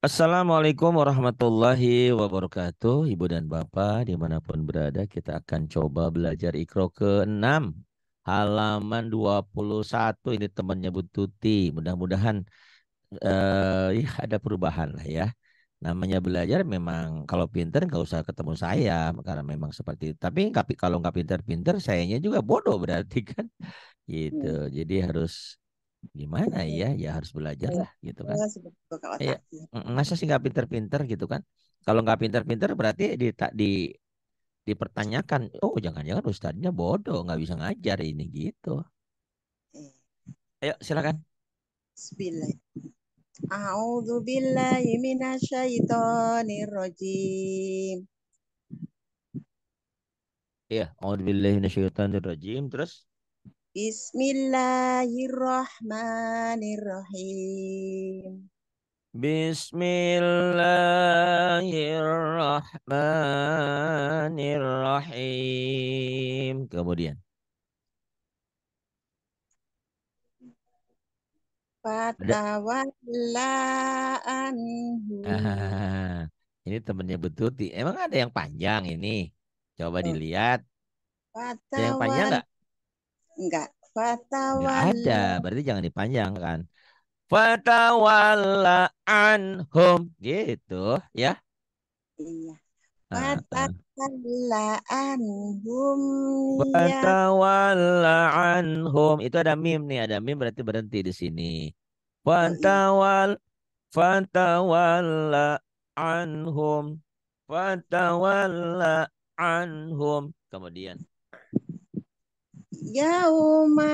Assalamualaikum warahmatullahi wabarakatuh Ibu dan Bapak dimanapun berada kita akan coba belajar ikro ke-6 Halaman 21 ini temannya Bu Tuti Mudah-mudahan uh, ada perubahan lah ya Namanya belajar memang kalau pinter nggak usah ketemu saya Karena memang seperti itu Tapi kalau nggak pinter-pinter sayangnya juga bodoh berarti kan Gitu hmm. jadi harus gimana ya ya harus belajar iya, lah gitu kan ya, masa sih nggak pinter-pinter gitu kan kalau nggak pinter-pinter berarti di di dipertanyakan oh jangan-jangan ustadznya bodoh nggak bisa ngajar ini gitu iya. ayo silakan Bismillah A'udzu billahi Iya, a'udzu billahi minasyaitonir rajim. Terus Bismillahirrahmanirrahim. Bismillahirrahmanirrahim. Kemudian. Fatawalla anhu. Ah, ini temennya betul. Emang ada yang panjang ini? Coba dilihat. Ada Yang panjang nggak? Enggak. Fatawalla. Enggak ada, berarti jangan dipanjang kan Fatawalla anhum gitu ya. Iya. Fatawalla anhum. Fatawalla anhum. Ya. Itu ada mim nih, ada mim berarti berhenti di sini. Fatawal fatawalla anhum fatawalla anhum kemudian Yauma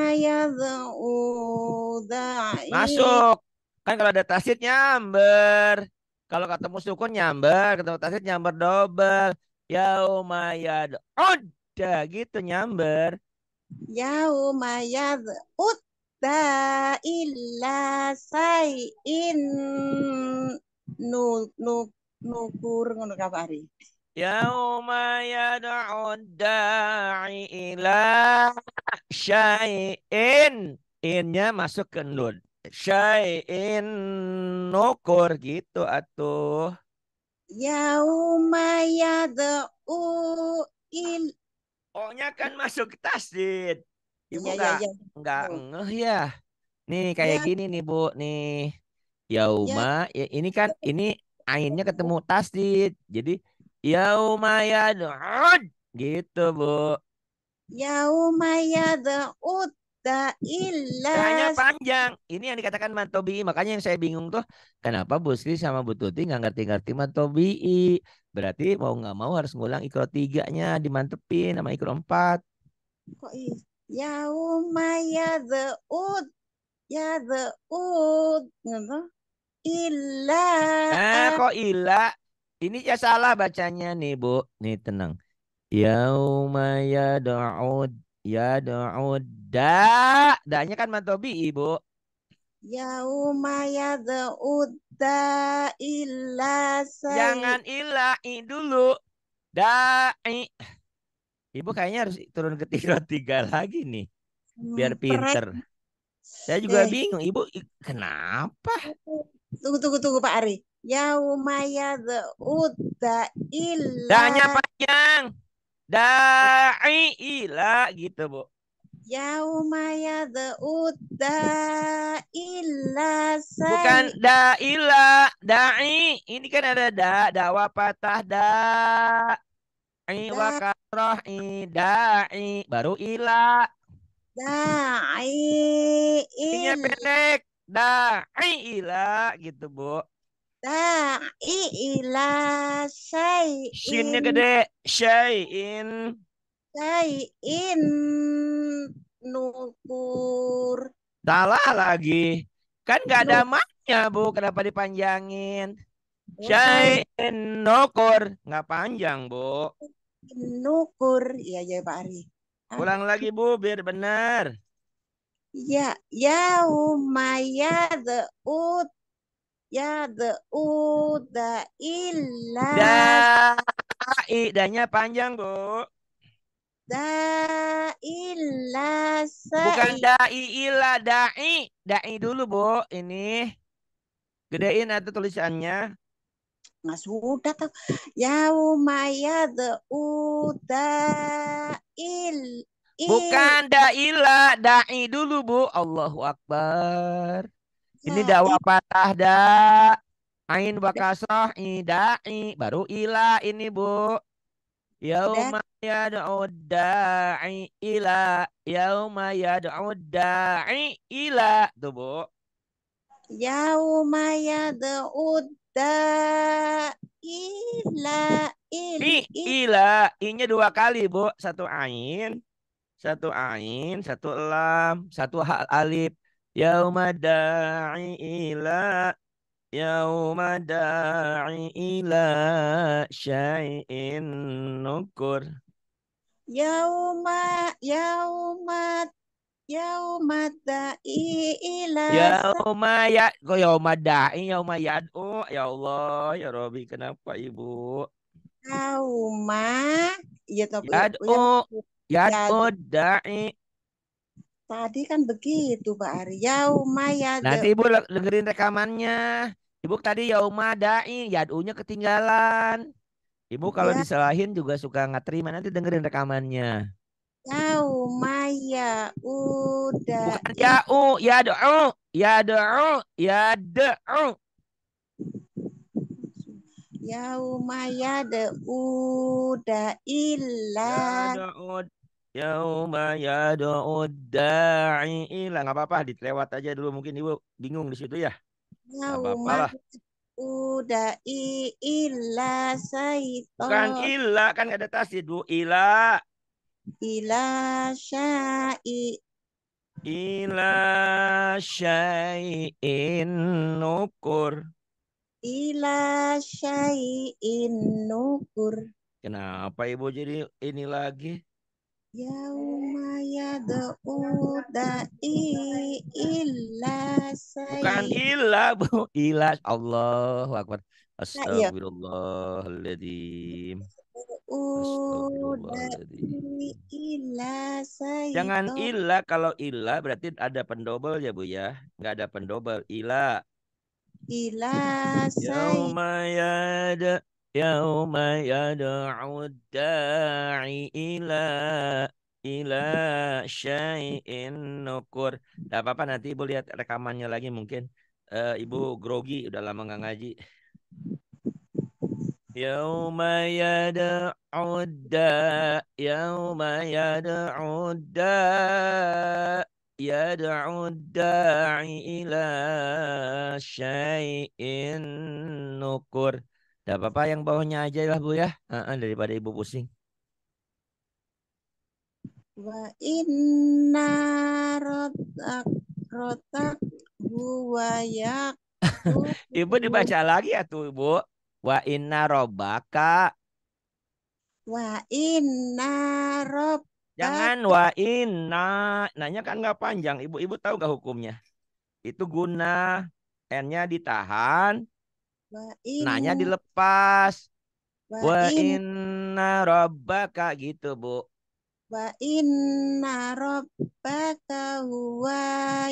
udah Masuk. Kan kalau ada tasit nyamber. Kalau ketemu sukun nyamber, ketemu tasit nyamber dobel. Yauma Udah gitu nyamber. Yauma udah da illa sayin nu nu nukur ngono kabari. يوم يدعو الداعي إلى شيء innya masuk ke nun syai'in nukur gitu atuh yauma yad'u il ohnya kan masuk tasdid ibu ya, enggak iya, ya, ya. enggak ngeh ya nih kayak ya. gini nih bu nih yauma ya. ya ini kan ini ainnya ketemu tasdid jadi ud. Gitu, Bu. Yaumayad'ud illa. Tanya panjang. Ini yang dikatakan Mantobi, Makanya yang saya bingung tuh. Kenapa Bu Sri sama Bu Tuti nggak ngerti-ngerti Mantobi. Berarti mau nggak mau harus ngulang ikro tiganya. Dimantepin sama ikro empat. Kok Ya the ud. Illa. Eh, kok illa? Ini ya salah bacanya nih, Bu. Nih tenang. Yauma ya da'ud ya da'ud da. Danya kan mantobi, Ibu. Yauma ya da'ud da illa say. Jangan illa i dulu. Da'i. Ibu kayaknya harus turun ke tiga tiga lagi nih. Biar hmm, pinter. Saya juga eh. bingung, Ibu kenapa? Tunggu, tunggu, tunggu Pak Ari. Yaumaya da'udda illa. Danya panjang. Da'i ila gitu, Bu. Yaumaya da'udda illa say. Bukan da'ila, da'i. Ini kan ada da, dawa patah da. I da. wa kasroh i da'i baru ila. Da'i. Ini pendek. Da'i ila gitu, Bu da'i ila syai'in. Sinnya gede. Syai'in. Syai'in nukur. Salah lagi. Kan gak ada maknya, Bu. Kenapa dipanjangin? Iya. Syai'in nukur. Gak panjang, Bu. Nukur. Iya, ya Pak Ari. pulang ah. lagi, Bu. Biar benar. Ya, umayyad ut Ya, ya the u da illa. Da idanya panjang, Bu. Da illa sa. Bukan i illa, dai. Dai dulu, Bu. Ini gedein atau tulisannya. Nggak sudah ya Yaumaya the u da il. Bukan da'ila, da'i dulu bu. Allahu Akbar. Ini dakwah patah da. Ain bakasah idai baru ila ini bu. Yauma yad'u da'i ila yauma yad'u da'i ila tuh bu. Yauma yad'u da'i ila ila ila inya dua kali bu satu ain satu ain satu lam satu hal alif yauma da'i ila yauma da'i ila syai'in nukur yauma yauma Yauma da'i ila Yauma ya kok yauma da'i yauma ya Allah ya Robi kenapa Ibu Yauma ya tapi ya yad'u yad'u da'i Tadi kan begitu, Pak Ari. Yauma ya. ya Nanti Ibu dengerin rekamannya. Ibu tadi yauma da'i, yadunya ketinggalan. Ibu kalau ya. disalahin juga suka nggak terima. Nanti dengerin rekamannya. Yauma ya udah. Bukan ya'u, ya do'u, ya do'u, ya do'u. Yauma ya udah ya ya ilah. Ya Yauma yad'ud da'i ila. Enggak apa-apa, ditelewat aja dulu mungkin Ibu bingung di situ ya. Yauma da'i ila saito. Bukan ila kan ada tasdid, ila. Ila syai ila syai'in nukur. Ila syai'in nukur. Kenapa Ibu jadi ini lagi? illa Bukan illa, bu. Illa. Allah Akbar. Iya. Astagfirullahaladzim. Jangan illa kalau illa berarti ada pendobel ya Bu ya. Enggak ada pendobel illa. Ila saya. يوم يدعو الداعي إلى ila syai'in nukur. Tidak apa-apa nanti Ibu lihat rekamannya lagi mungkin. Uh, Ibu grogi udah lama nggak ngaji. Yauma yad'udda yauma yad'udda yad'udda ila syai'in nukur. Tidak apa-apa, yang bawahnya aja lah Bu ya. Uh, uh, daripada Ibu pusing. Wa inna rotak rotak huwayak. ibu dibaca lagi ya tuh Ibu. Wa inna robaka. Wa inna rob. Jangan wa inna. Nanya kan nggak panjang. Ibu-ibu tahu gak hukumnya? Itu guna. N-nya ditahan Nanya dilepas. Wa inna rabbaka gitu, Bu. Wa inna rabbaka huwa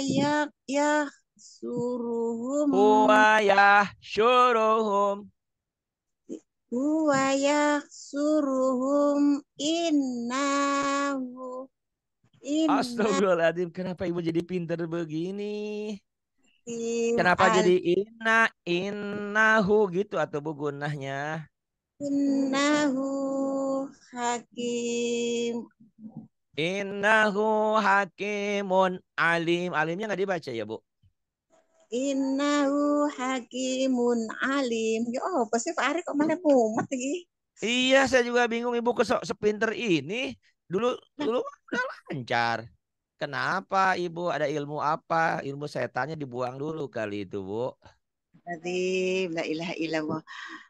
ya ya suruhum. Huwa ya suruhum. Huwa ya suruhum innahu. Inna. Astagfirullahaladzim, kenapa ibu jadi pinter begini? Kenapa jadi inna innahu gitu atau bu gunahnya? Innahu hakim. Innahu hakimun alim. Alimnya nggak dibaca ya bu? Innahu hakimun alim. Ya oh, pasti Pak Ari kok malah mumet lagi. Iya, saya juga bingung ibu kesok sepinter ini. Dulu dulu udah lancar. Kenapa Ibu? Ada ilmu apa? Ilmu setannya dibuang dulu kali itu, Bu. Tadi la ilaha illallah.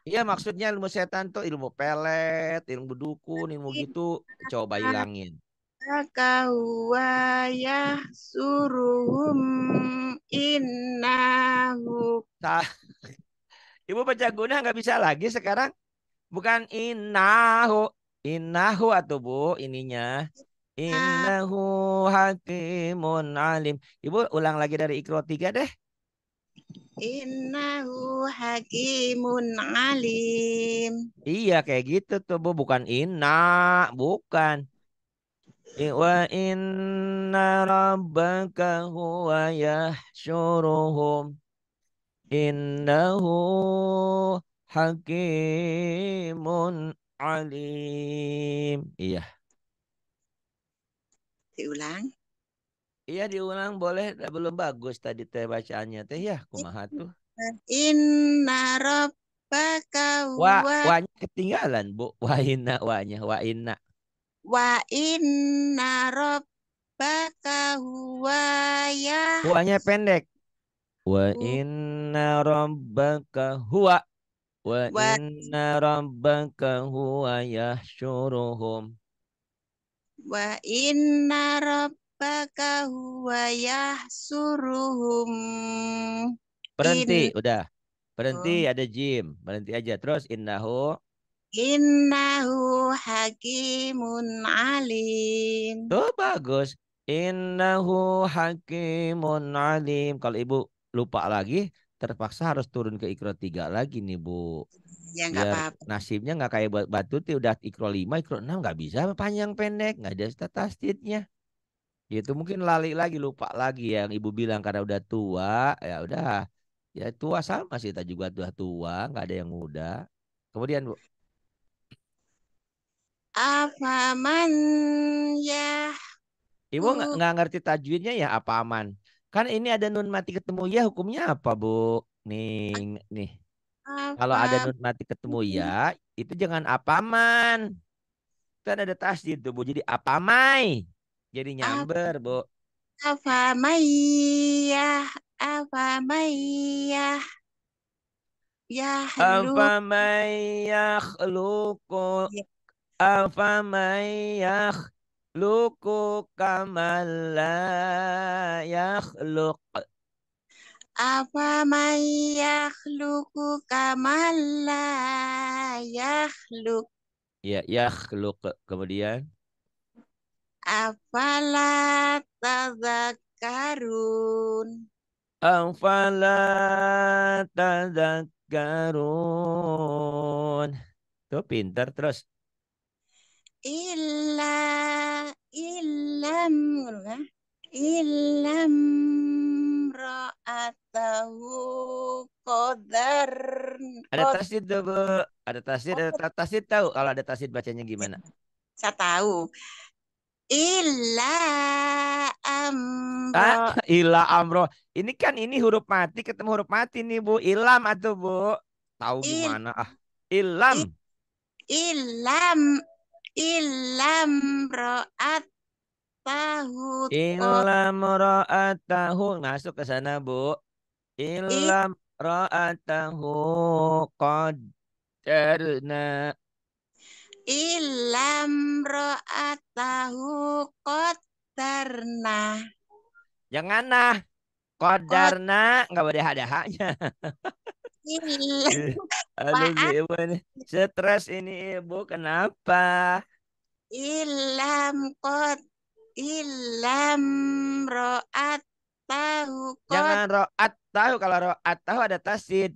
Iya, maksudnya ilmu setan tuh ilmu pelet, ilmu dukun, ilmu gitu. Coba hilangin. Kawwa ya suruhum innahu. Ibu baca guna nggak bisa lagi sekarang. Bukan innahu. Innahu atau Bu ininya. Ah. Innahu hakimun alim. Ibu ulang lagi dari ikro tiga deh. Innahu hakimun alim. Iya kayak gitu tuh Bu, bukan inna, bukan. Wa inna rabbaka huwa yahsyuruhum. Innahu hakimun alim. Iya diulang? Iya diulang boleh belum bagus tadi teh bacaannya teh ya kumaha iya. tuh. Inna rabbaka wa wanya ketinggalan Bu. Wa inna wanya wa inna. Wa inna rabbaka huwa ya. Huanya pendek. Wa inna rabbaka huwa wa inna rabbaka huwa yahsyuruhum. Wa inna rabbaka huwa yahsuruhum. Berhenti, In... udah. Berhenti, oh. ada jim. Berhenti aja. Terus innahu. Innahu hakimun alim. Tuh bagus. Innahu hakimun alim. Kalau ibu lupa lagi, terpaksa harus turun ke ikro tiga lagi nih bu. Ya, gak apa -apa. Nasibnya nggak kayak buat batu tuh udah ikro 5, ikro 6 nggak bisa panjang pendek, nggak ada statistiknya. Itu mungkin lali lagi, lupa lagi yang ibu bilang karena udah tua, ya udah. Ya tua sama sih, kita juga udah tua, nggak ada yang muda. Kemudian Bu. Apa aman ya? Ibu nggak ngerti tajwidnya ya apa aman? Kan ini ada nun mati ketemu ya hukumnya apa Bu? Nih, nih. Kalau ada nun mati ketemu ya, itu jangan apaman. Kan ada tasdid tuh, Bu. Jadi apamai. Jadi nyamber, Bu. Afamayah, ya Afamayah ya luku. Afamayah luku ya. ya kamal la yakhluq. Apa may luku kamala yakhluk. Ya, yakhluk. Kemudian. Afala tazakarun. Afala tazakarun. Tuh pintar terus. Illa, illam. Gitu kan? ilam ra'atahu qadar. Ada tasdid tuh, Bu. Ada tasdid, ada oh. tasdid tahu kalau ada tasdid bacanya gimana? Saya tahu. Ila amro. Ah, ila amro. Ini kan ini huruf mati ketemu huruf mati nih, Bu. Ilam atau Bu? Tahu Il gimana ah? Ilam. Il ilam ilam ro'at tahu. Illa tahu masuk ke sana, Bu. Illa ra'atahu qaddarna. Ilam ra'atahu tahu Jangan nah. Qadarna nggak boleh ada haknya. Iya. Aduh ibu ini stres ini ibu kenapa? Ilam kot ilam ro'at tahu. Jangan ro'at tahu. Kalau ro'at tahu ada tasid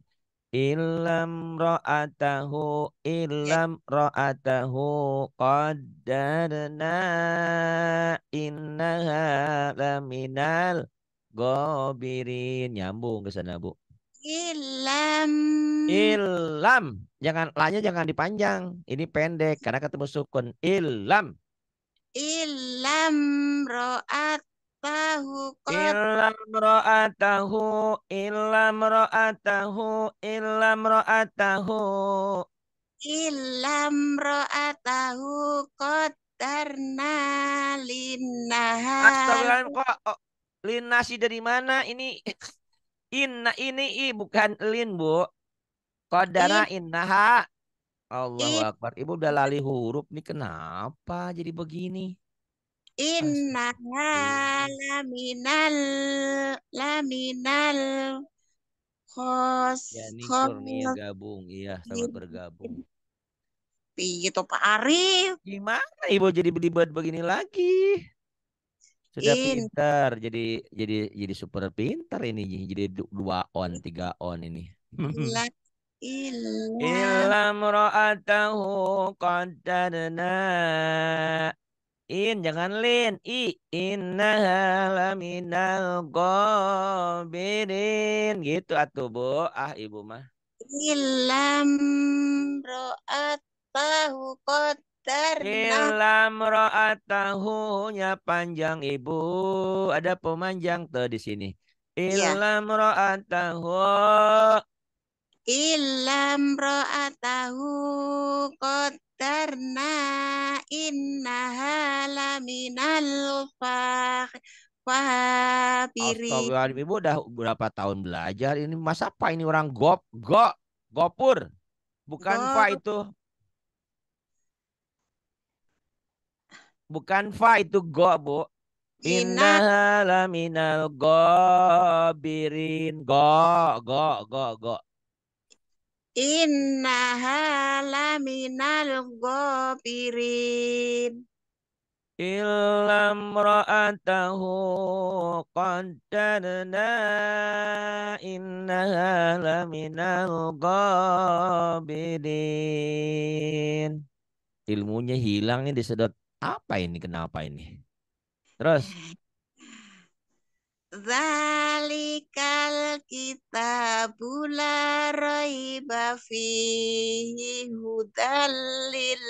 Ilam tahu ilam tahu qaddarna innaha laminal gobirin. Nyambung ke sana, Bu. Ilam. Ilam. Jangan, lanya jangan dipanjang. Ini pendek karena ketemu sukun. Ilam. Ilam ro'at Tahu ilam ro'atahu ilam ro'atahu ilam ro'atahu ilam ro'atahu qadarna linnahar Astagfirullahaladzim kok oh, linnasi dari mana ini inna ini i bukan lin bu qadarna innaha Allah Akbar. Ibu udah lali huruf nih kenapa jadi begini? Inna laminal laminal khos ya, ini gabung iya sama iya. bergabung gitu Pak Arif gimana ibu jadi berlibat begini lagi sudah In. pintar jadi jadi jadi super pintar ini jadi dua on tiga on ini Illa mura'atahu qaddarna. In jangan lin. I innaha laminal qabirin. Gitu atuh Bu. Ah Ibu mah. Illam ra'atahu ilam ro'atahu nya panjang Ibu. Ada pemanjang tuh di sini. Iya. Illam ro'atahu Ilam ro'atahu qaddarna innaha laminal fahabiri. Astagfirullahaladzim, Ibu udah berapa tahun belajar ini? Masa apa ini orang gop, gop, gopur? Bukan gop. fa itu. Bukan fa itu go, Bu. Innaha laminal gobirin. Go, go, go, go. Inna hala minal gopirin. Ilam ra'atahu qaddarna hala minal gopirin. Ilmunya hilang ini disedot. Apa ini? Kenapa ini? Terus. Zalikal kita bula raiba bafi hudalil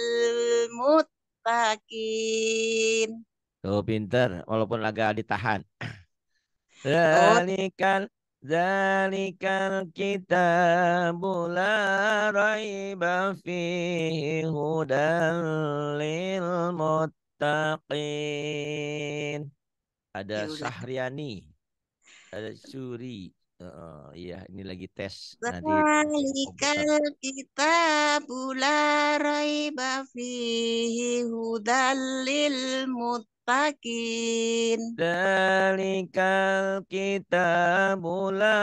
mutakin. Tuh pinter, walaupun agak ditahan. Oh. Zalikal Zalikal kita la raiba fihi mutakin. muttaqin ada Yaudah. Sahriani, ada Suri. Uh, iya, ini lagi tes. Zalikal kita pula raiba fihi mutakin. muttaqin. Zalikal kita pula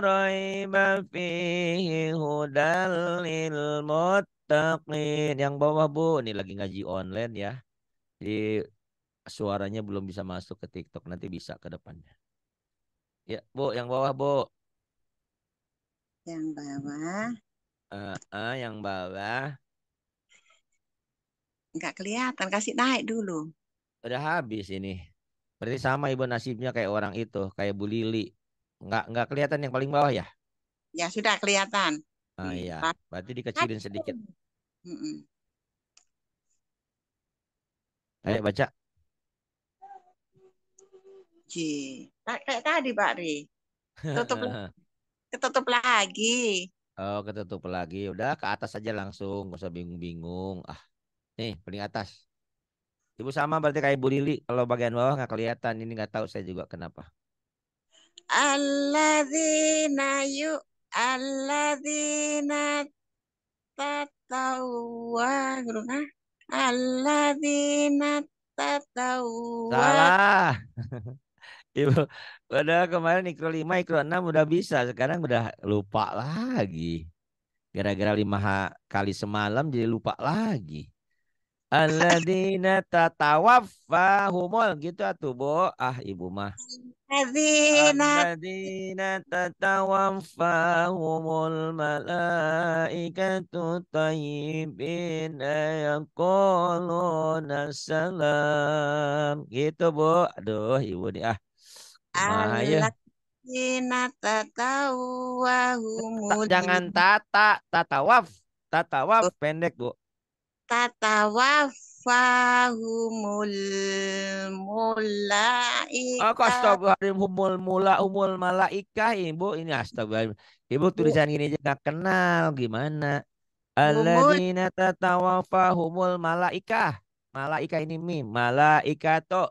raiba fihi hudalil mutakin Yang bawah Bu, ini lagi ngaji online ya. Di suaranya belum bisa masuk ke TikTok. Nanti bisa ke depannya. Ya, Bu, yang bawah, Bu. Yang bawah. Uh, uh, yang bawah. Enggak kelihatan, kasih naik dulu. Udah habis ini. Berarti sama Ibu nasibnya kayak orang itu, kayak Bu Lili. Enggak enggak kelihatan yang paling bawah ya? Ya, sudah kelihatan. Ah iya, berarti dikecilin sedikit. Mm Ayo baca lagi. Nah, kayak tadi Pak Ri. Tutup ketutup lagi. Oh, ketutup lagi. Udah ke atas aja langsung, gak usah bingung-bingung. Ah, nih paling atas. Ibu sama berarti kayak Ibu Lili. Kalau bagian bawah nggak kelihatan, ini nggak tahu saya juga kenapa. Alladzina yu alladzina tatawwa guruna alladzina tatawwa salah Iya, padahal kemarin mikro 5, mikro 6 udah bisa. Sekarang udah lupa lagi. Gara-gara lima kali semalam jadi lupa lagi. Aladina tatawaffahumul gitu atuh, Bo. Ah, Ibu mah. Aladina tatawaffahumul malaikatu tayyibin yaquluna salam. Gitu, Bo. Aduh, Ibu nih ah. Alladzina Jangan tata, tatawaf. Tatawaf pendek, Bu. mula mulaika. Oh, kok humul mula umul malaika, Ibu. Ini astagfirullah. Ibu tulisan gini aja gak kenal. Gimana? Alladzina tatawafahumul malaika. Malaika ini mim. Malaika to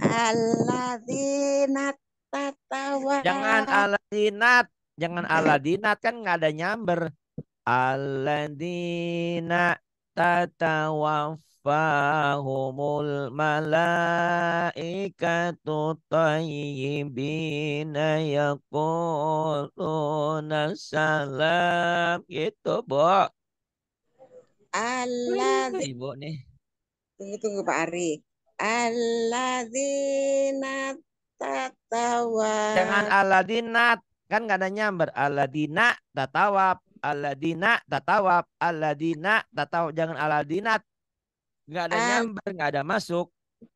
Aladinat tatawa. Jangan aladinat, jangan aladinat kan nggak ada nyamber. Aladina tatawafahumul malaikatu tayyibina yaquluna salam. Gitu, Bu. Allah. Ibu nih. Tunggu, tunggu Pak Ari. Aladina tatawa. Jangan Aladinat, kan nggak ada nyamber. Aladina tatawab. Aladina tatawab. Aladina tatawab. Jangan aladina. Nggak ada nyamber, nggak ada masuk.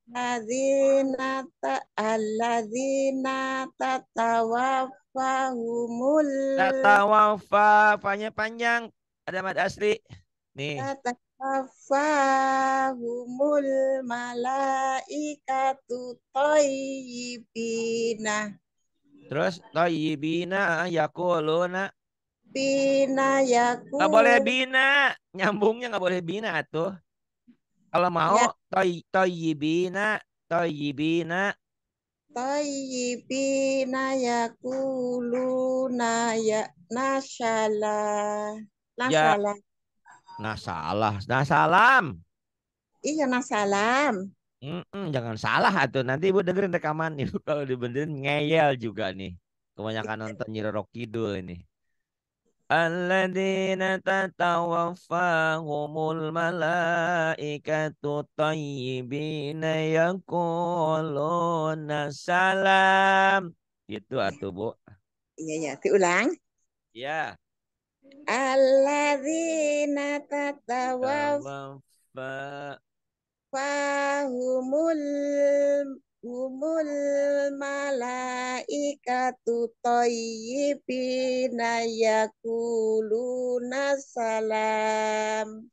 Aladina ta aladina tatawafahumul. Tatawafa. Fanya panjang. Ada mad asli. Nih. Afahumul malaikatu toyibina. Terus toyibina yakuluna. Bina yakul. Gak boleh bina. Nyambungnya gak boleh bina tuh. Kalau mau ya. toy, toyibina. Toyibina. Toyibina yakuluna ya nasala. Nasala. Ya. Nah salah. Nah salam. Iya nah salam. Mm-mm, jangan salah atau nanti ibu dengerin rekaman ibu kalau dibenerin ngeyel juga nih kebanyakan nonton Nyi Roro Kidul ini. Alladzina tatawaffahumul malaikatu tayyibina yaquluna salam. Gitu atuh, Bu. Iya, ya, diulang. Iya. Alladzina tatawaffa fahumul humul malaikatu tayyibina yakuluna salam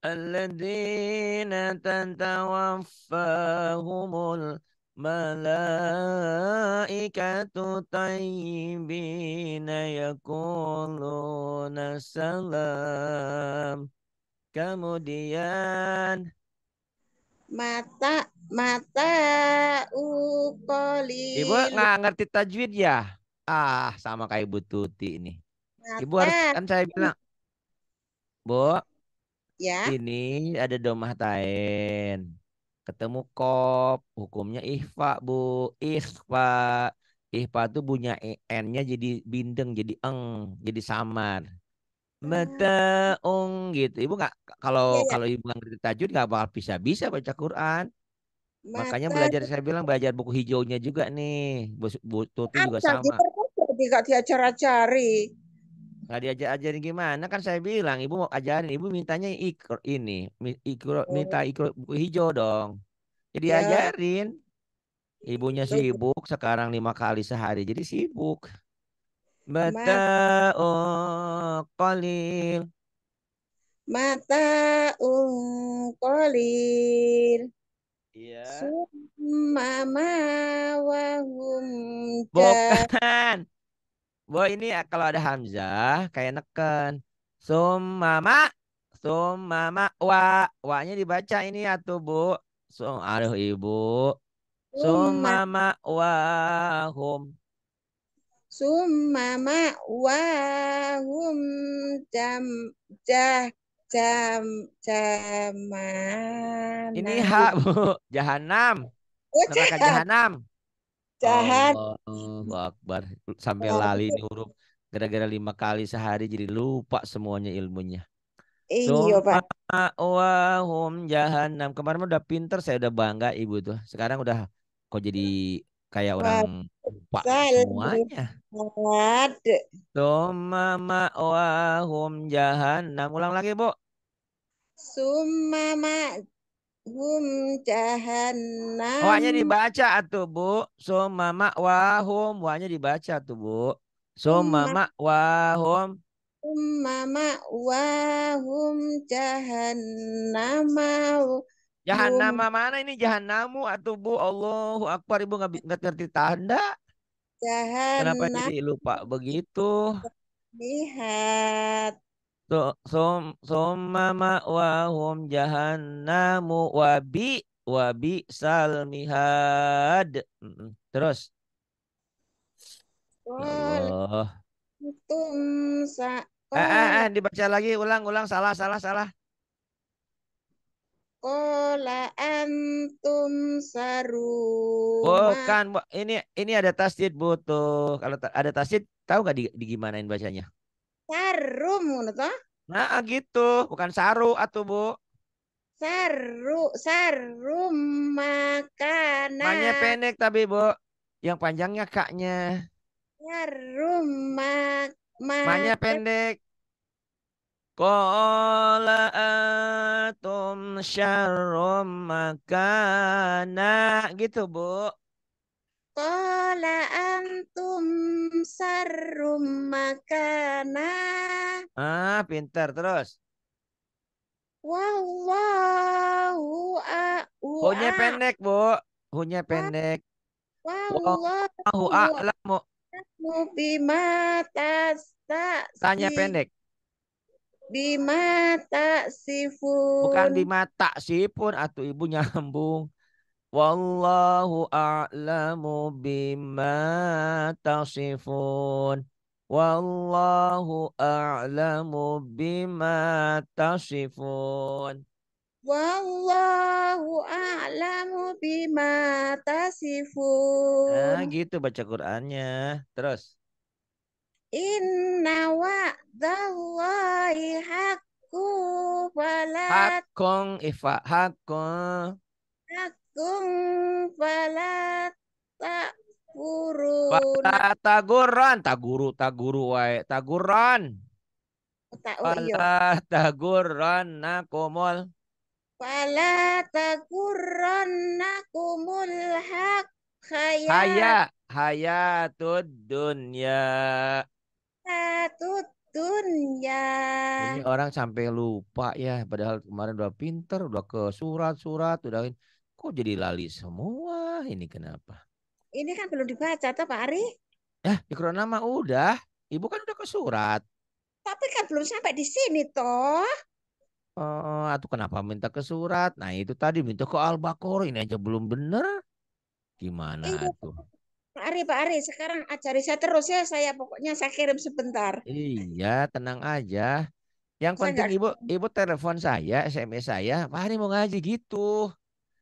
Alladzina tatawaffahumul ملائكة طيبين يقولون السلام kemudian mata mata ukoli ibu nggak ngerti tajwid ya ah sama kayak ibu tuti ini mata. ibu harus kan saya bilang bu ya ini ada domah tain ketemu kop, hukumnya ihfa, Bu. Ihfa. Ihfa tuh punya en-nya jadi bindeng, jadi eng, jadi samar. ung gitu. Ibu nggak kalau ya, ya. kalau ibu nggak ngerti tajwid nggak bakal bisa-bisa baca Quran. Mata... Makanya belajar saya bilang belajar buku hijaunya juga nih. Bu, bu Tuti juga sama. Gitu, diajar cari nggak diajar ajarin gimana kan saya bilang ibu mau ajarin ibu mintanya ikro ini ikro minta oh. ikro buku hijau dong jadi ya. ajarin ibunya sibuk sekarang lima kali sehari jadi sibuk mata qalil mata qalil Iya. Summa wahum bukan Boy ini eh, kalau ada Hamzah kayak neken. Sumama. Sumama. Wa. Wa-nya dibaca ini ya tuh Bu. Sum, aduh Ibu. Sumama wahum. Sumama wahum jam jah jam jaman. Ini nah, hak gitu. Bu. Jahanam. Neraka jahanam jahat. Allah Akbar. Sampai lali ini huruf. Gara-gara lima kali sehari jadi lupa semuanya ilmunya. Iya Pak. Wahum jahanam. Kemarin udah pinter saya udah bangga ibu tuh. Sekarang udah kok jadi kayak orang lupa semuanya. Summa ma'wahum jahanam. Ulang lagi bu. Summa hum jahannam. Wahnya dibaca atuh Bu. Summa ma'wahum. Wahnya dibaca tuh Bu. Summa ma'wahum. Summa ma'wahum jahannama. Jahannama mana ini jahannamu atau Bu. Allahu Akbar Ibu nggak ngerti tanda. Jahannam. Kenapa jadi lupa begitu? Lihat. Summa ma'wahum jahannamu wabi wabi salmihad. Terus. Oh. Ah, ah, ah, dibaca lagi, ulang, ulang, salah, salah, salah. Kola antum saru. Bukan, oh, ini ini ada tasdid butuh. Kalau ada tasdid, tahu nggak di, di gimanain bacanya? Sarum ngono tuh? Nah, gitu. Bukan saru atau Bu. Saru, sarum makanan. Makanya pendek tapi, Bu. Yang panjangnya kaknya. Sarum mak Makanya pendek. Kola atum syarum makanan. Gitu, Bu. Kola antum sarum makana. Ah, pintar. Terus. Wallahu a'u. Hunya pendek, Bu. Hunya pendek. Wallahu a'lamu. Bima tak Tanya pendek. Bima tak sifun. Bukan bima tak sifun atau ibu nyambung. Wallahu a'lamu bima tasifun. Wallahu a'lamu bima tasifun. Wallahu a'lamu bima nah, tasifun. Nah, gitu baca Qur'annya. Terus. Inna wa'dallahi haqqu fala ifa haqqun kum fala takfurun. Fala taguran, taguru taguru wae, taguran. Fala iya. taguran nakumul. Fala taguran nakumul hak haya. Haya, hayatud dunya. Hayatud dunia. Ini orang sampai lupa ya, padahal kemarin udah pinter, udah ke surat-surat, udah Kok jadi lali semua? Ini kenapa? Ini kan belum dibaca toh Pak Ari? Eh, di nama udah. Ibu kan udah ke surat. Tapi kan belum sampai di sini toh. Oh, atau kenapa minta ke surat? Nah, itu tadi minta ke al Bakor ini aja belum bener. Gimana eh, iya. tuh? Pak Ari, Pak Ari, sekarang ajari saya terus ya. Saya pokoknya saya kirim sebentar. Iya, tenang aja. Yang penting ibu, ibu telepon saya, SMS saya. Pak Ari mau ngaji gitu.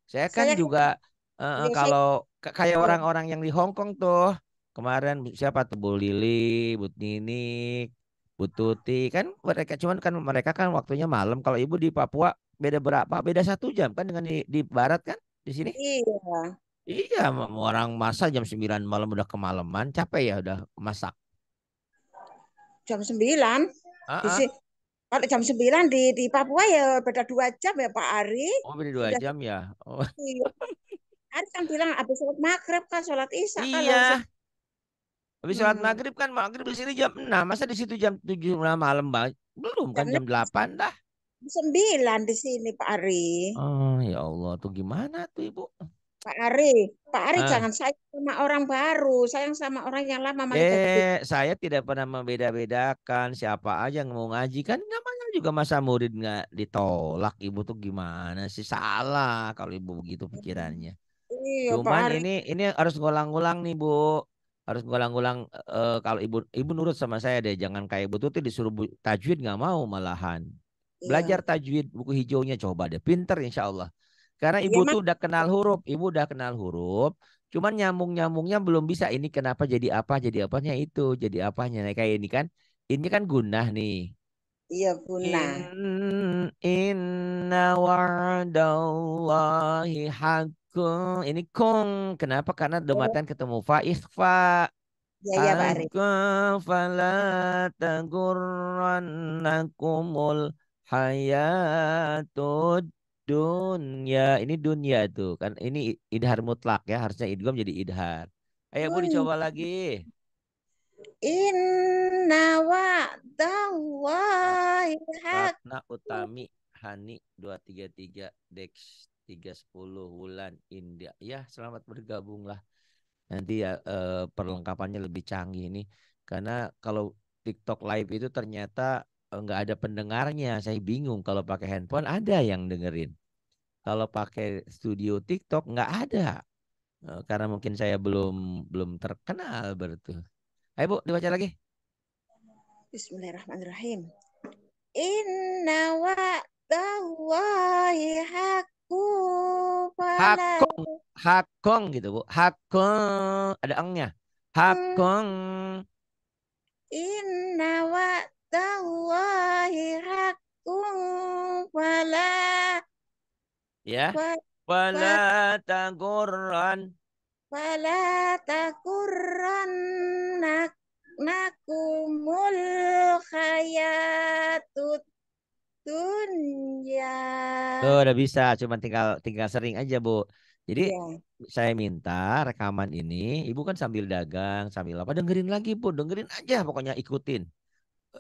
Saya kan saya, juga uh, kalau kayak orang-orang yang di Hong Kong tuh kemarin siapa tuh Bu Lili, Bu Nini, Bu Tuti kan mereka cuman kan mereka kan waktunya malam. Kalau ibu di Papua beda berapa? Beda satu jam kan dengan di, di Barat kan di sini? Iya. Iya, orang masa jam 9 malam udah kemalaman, capek ya udah masak. Jam 9? Uh -uh. Di, kalau jam 9 di di Papua ya beda dua jam ya Pak Ari. Oh beda dua jam ya. Oh. Iya. Ari kan bilang habis sholat maghrib kan sholat isya kan iya. kan. abis Habis sholat hmm. maghrib kan maghrib di sini jam enam. Masa di situ jam tujuh malam banget? Belum kan jam, delapan dah. Sembilan di sini Pak Ari. Oh ya Allah tuh gimana tuh Ibu? Pak Ari, Pak Ari ah. jangan sayang sama orang baru, sayang sama orang yang lama. Eh, saya tidak pernah membeda-bedakan siapa aja yang mau ngaji kan namanya juga masa murid nggak ditolak ibu tuh gimana sih salah kalau ibu begitu pikirannya. Iya, Cuman Pak Ari. ini ini harus ngulang-ngulang nih bu, harus ngulang-ngulang uh, eh, kalau ibu ibu nurut sama saya deh, jangan kayak ibu tuh disuruh bu, tajwid nggak mau malahan. Iya. Belajar tajwid buku hijaunya coba deh, pinter insya Allah karena iya, ibu ya, tuh udah kenal huruf, ibu udah kenal huruf, cuman nyambung-nyambungnya belum bisa. Ini kenapa jadi apa, jadi apanya itu, jadi apanya. Nah, kayak ini kan, ini kan gunah nih. Iya gunah. inna wa'adallahi hakun. Ini kung. Kenapa? Karena oh. domatan ketemu fa ikhfa. Ya, ya, Pak fala hayatud Dunia, ya, ini dunia ya, itu kan ini idhar mutlak ya, harusnya idgham jadi idhar. Ayo Bu dicoba lagi. Inna wa'dallahi Ratna Utami Hani 233 Dex 310 bulan India. Ya, selamat bergabung lah. Nanti ya eh, perlengkapannya lebih canggih ini karena kalau TikTok live itu ternyata Eh, nggak ada pendengarnya. Saya bingung kalau pakai handphone ada yang dengerin. Kalau pakai studio TikTok nggak ada. Eh, karena mungkin saya belum belum terkenal berarti. Ayo Bu, dibaca lagi. Bismillahirrahmanirrahim. Inna wa hakku Hakong, hakong gitu Bu. Hakong, ada angnya. Hakong. Hmm. Inna wa tallahi haqqun ya wala tagurran wala tagurran nak nakumul khayatut dunia Tuh udah bisa, cuma tinggal tinggal sering aja, Bu. Jadi ya. saya minta rekaman ini, Ibu kan sambil dagang, sambil apa dengerin lagi, Bu. Dengerin aja pokoknya ikutin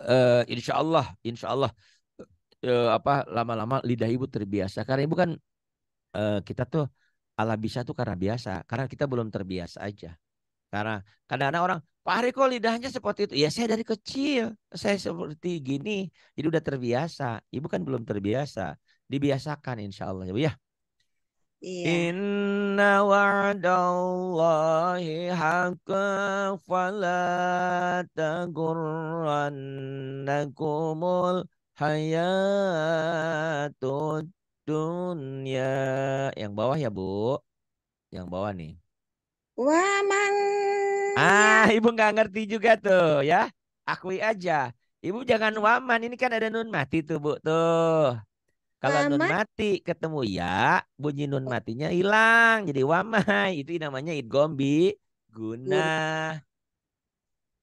uh, insya Allah, insya Allah uh, apa lama-lama lidah ibu terbiasa. Karena ibu kan uh, kita tuh ala bisa tuh karena biasa, karena kita belum terbiasa aja. Karena kadang-kadang orang Pak hari kok lidahnya seperti itu? Ya saya dari kecil, saya seperti gini. Jadi udah terbiasa. Ibu kan belum terbiasa. Dibiasakan insya Allah. Ya, Bu ya. Iya. Inna wa'dallahi haqqan fala tagurrannakumul hayatud dunya. Yang bawah ya, Bu. Yang bawah nih. Waman. Ah, ya. Ibu nggak ngerti juga tuh ya. Akui aja. Ibu jangan waman, ini kan ada nun mati tuh, Bu. Tuh. Kalau nun mati ketemu ya, bunyi nun oh. matinya hilang. Jadi wamai. Itu namanya idgombi guna.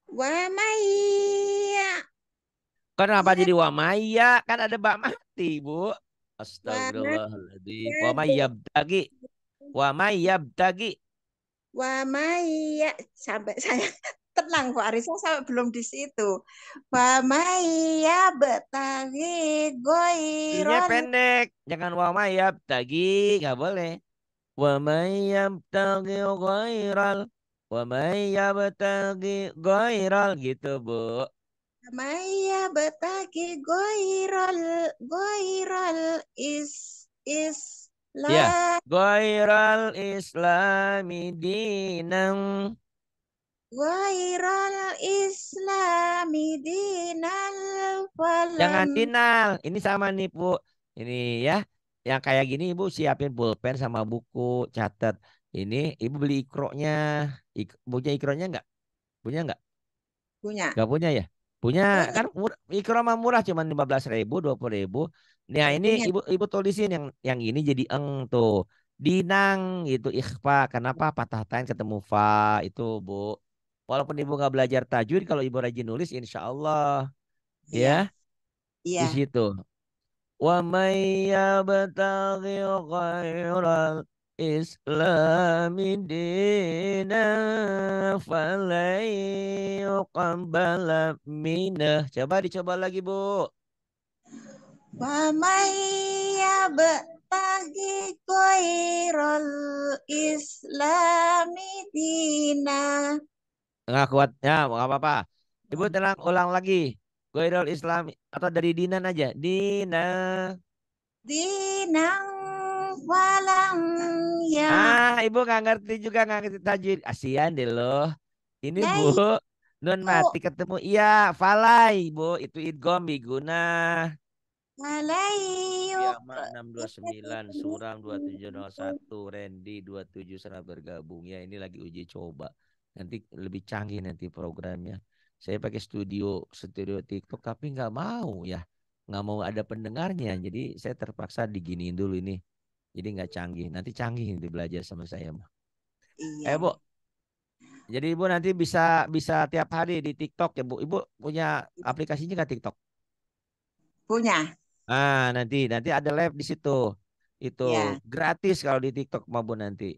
Wamai. Kenapa ya. jadi wamai ya? Kan ada bak mati, Bu. Astagfirullahaladzim. Wamai yabtagi. Wamai yabtagi. Ya, wamai ya. Sampai saya tenang Bu Arisa saya belum di situ. Wa Maiya betagi goiron. Ini pendek, jangan wa Maiya betagi, nggak boleh. Wa Maiya betagi oh, goiral, Maiya betagi goiral gitu Bu. Wa Maiya betagi goiral, goiral is is Ya, yeah. goiral islami dinam. Wairal islami dinal falam. Jangan dinal. Ini sama nih, Bu. Ini ya. Yang kayak gini Ibu siapin pulpen sama buku, catat. Ini Ibu beli ikroknya. Ik punya ikroknya enggak? Punya enggak? Punya. Enggak punya ya? Punya kan ikro mah murah cuman 15 ribu, 20 ribu. Nah iya, ini punya. Ibu Ibu tulisin yang yang ini jadi eng tuh. Dinang itu ikhfa. Kenapa patah tain ketemu fa itu, Bu? Walaupun ibu nggak belajar tajwid, kalau ibu rajin nulis, insya Allah, ya, ya. di situ. Wa may yabtaghi ghairal islami dina, falan yuqbala minah. Coba dicoba lagi, Bu. Wa may yabtaghi ghairal islami dina nggak kuat. Ya, enggak apa-apa. Ibu tenang, ulang lagi. Goirul Islam atau dari Dina aja. Dina. Dina walang ya. Ah, ibu nggak ngerti juga nggak ngerti tajwid. Asian deh loh. Ini Yai. bu, nun mati ketemu iya falai bu itu idgom biguna. Falai. ya, 629 Suram 2701 Randy 27 serah bergabung ya ini lagi uji coba nanti lebih canggih nanti programnya saya pakai studio studio TikTok tapi nggak mau ya nggak mau ada pendengarnya jadi saya terpaksa diginiin dulu ini jadi nggak canggih nanti canggih nanti belajar sama saya mah iya. eh bu jadi ibu nanti bisa bisa tiap hari di TikTok ya bu ibu punya aplikasinya nggak TikTok punya ah nanti nanti ada live di situ itu yeah. gratis kalau di TikTok mah bu nanti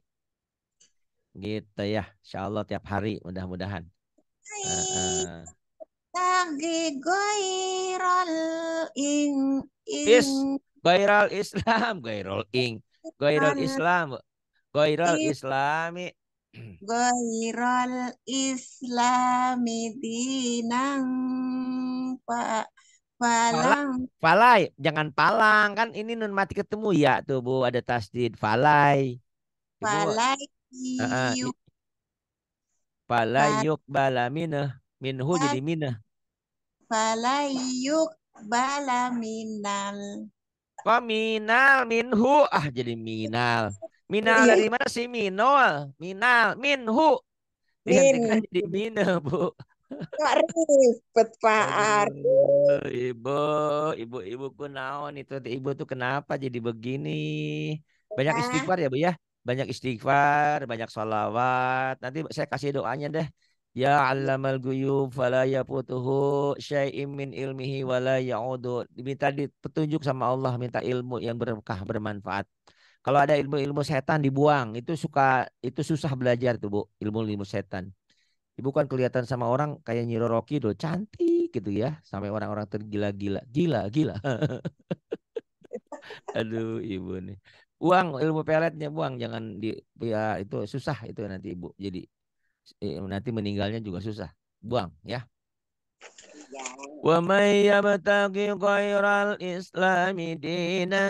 Gitu ya. Insya Allah tiap hari mudah-mudahan. Uh, Is Gairal Islam, Gairul Ing, Gairul Islam, Gairul Islami, Gairul Islami dinang pak palang. Falai, jangan palang kan ini nun mati ketemu ya tuh bu ada tasdid falai. Falai Palayuk. yuk bala minah. Minhu jadi minah. Palayuk bala minal. Kok minal minhu? Ah jadi minal. Minal iya, iya. dari mana sih? Minol. Minal. Minhu. Iya, Dihentikan jadi minah, Bu. Pak ribet Pak Ibu, ibu, ibu ku naon itu. Ibu tuh kenapa jadi begini? Banyak istighfar ya Bu ya? banyak istighfar, banyak salawat. Nanti saya kasih doanya deh. Ya alamal guyub fala yafutuhu syai'im min ilmihi wala ya'udu. Minta petunjuk sama Allah, minta ilmu yang berkah bermanfaat. Kalau ada ilmu-ilmu setan dibuang, itu suka itu susah belajar tuh, Bu, ilmu-ilmu setan. Ibu kan kelihatan sama orang kayak Nyiro Rocky tuh, cantik gitu ya, sampai orang-orang tergila-gila, gila, gila. Aduh, ibu nih. Uang, ilmu peletnya buang jangan di ya itu susah itu nanti ibu jadi eh, nanti meninggalnya juga susah buang ya wa may yabtaghi ghairal islami dina